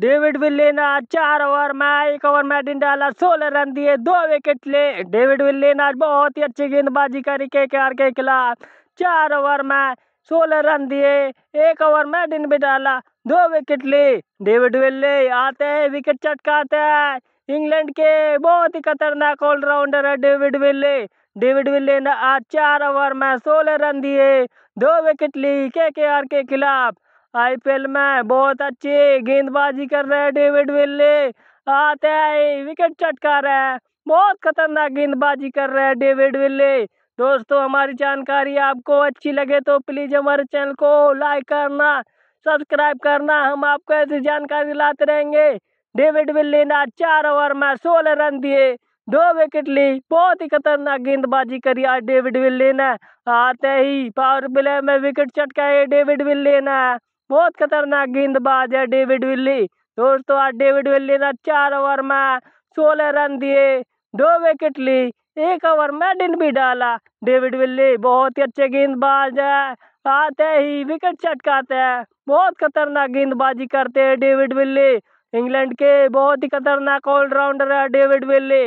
David Willey ने चार over में एक ओवर में डिन डाला सोलह रन दिए दो विकेट ले डेविड विल्ले ने आज बहुत ही अच्छी गेंदबाजी करी के के आर के खिलाफ चार ओवर में सोलह रन दिए एक ओवर में डिन भी डाला दो विकेट ले डेविड विल्ली आते हैं विकेट चटकाते हैं इंग्लैंड के बहुत ही खतरनाक ऑलराउंडर है डेविड विल्ली डेविड विल्ले ने आज चार ओवर में सोलह रन दिए दो विकेट ली के के आर के खिलाफ आईपीएल में बहुत अच्छी गेंदबाजी कर रहे हैं डेविड विल्ले आते हैं विकेट चटका रहे हैं बहुत खतरनाक गेंदबाजी कर रहे हैं डेविड विल्ले दोस्तों हमारी जानकारी आपको अच्छी लगे तो प्लीज़ हमारे चैनल को लाइक करना सब्सक्राइब करना हम आपको ऐसी जानकारी लाते रहेंगे डेविड विल्ले ने चार ओवर में सोलह रन दिए दो विकेट ली बहुत ही खतरनाक गेंदबाजी करी आज डेविड विल्ले ने आते ही पावर प्ले में विकेट चटकाए डेविड विल्ले ने बहुत खतरनाक गेंदबाज है डेविड विल्ली दोस्तों आज डेविड विल्ली ने चार ओवर में सोलह रन दिए दो विकेट ली एक ओवर में डिन भी डाला डेविड विल्ली बहुत ही अच्छे गेंदबाज है आते ही विकेट चटकाते हैं बहुत खतरनाक गेंदबाजी करते हैं डेविड विल्ली इंग्लैंड के बहुत ही खतरनाक ऑलराउंडर है डेविड विल्ली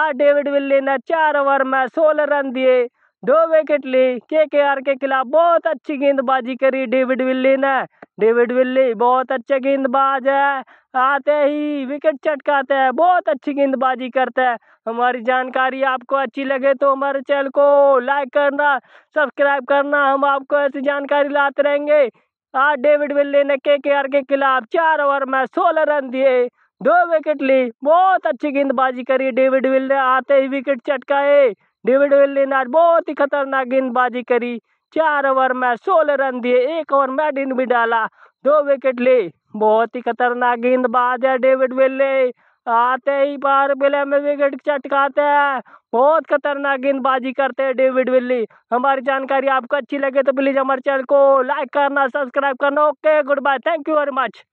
आज डेविड विल्ली ने चार ओवर में सोलह रन दिए दो विकेट ली के के आर के खिलाफ बहुत अच्छी गेंदबाजी करी डेविड विल्ली ने डेविड विल्ली बहुत अच्छे गेंदबाज है आते ही विकेट चटकाते हैं बहुत अच्छी गेंदबाजी करते हैं हमारी जानकारी आपको अच्छी लगे तो हमारे चैनल को लाइक करना सब्सक्राइब करना हम आपको ऐसी जानकारी लाते रहेंगे आज डेविड विल्ली ने के के आर के खिलाफ चार ओवर में सोलह रन दिए दो विकेट ली बहुत अच्छी गेंदबाजी करी डेविड विल्ली आते ही विकेट चटकाए डेविड विले ने आज बहुत ही खतरनाक गेंदबाजी करी चार ओवर में सोलह रन दिए एक ओवर में डिन भी डाला दो विकेट ले बहुत ही खतरनाक गेंदबाज है डेविड विले आते ही बार बिले में विकेट चटकाते हैं बहुत खतरनाक गेंदबाजी करते हैं डेविड विल्ली हमारी जानकारी आपको अच्छी लगे तो प्लीज़ हमारे चैनल को लाइक करना सब्सक्राइब करना okay goodbye thank you very much